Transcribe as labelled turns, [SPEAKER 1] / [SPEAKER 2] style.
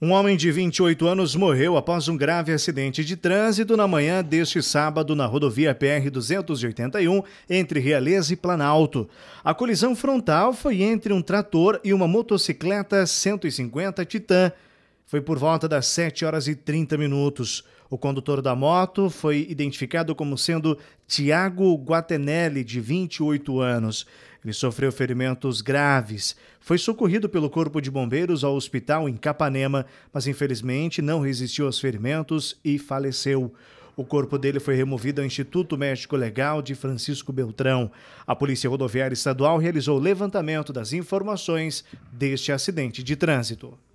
[SPEAKER 1] Um homem de 28 anos morreu após um grave acidente de trânsito na manhã deste sábado na rodovia PR-281, entre Realeza e Planalto. A colisão frontal foi entre um trator e uma motocicleta 150 Titan. Foi por volta das 7 horas e 30 minutos. O condutor da moto foi identificado como sendo Tiago Guatenelli, de 28 anos. Ele sofreu ferimentos graves. Foi socorrido pelo Corpo de Bombeiros ao hospital em Capanema, mas infelizmente não resistiu aos ferimentos e faleceu. O corpo dele foi removido ao Instituto Médico Legal de Francisco Beltrão. A Polícia Rodoviária Estadual realizou o levantamento das informações deste acidente de trânsito.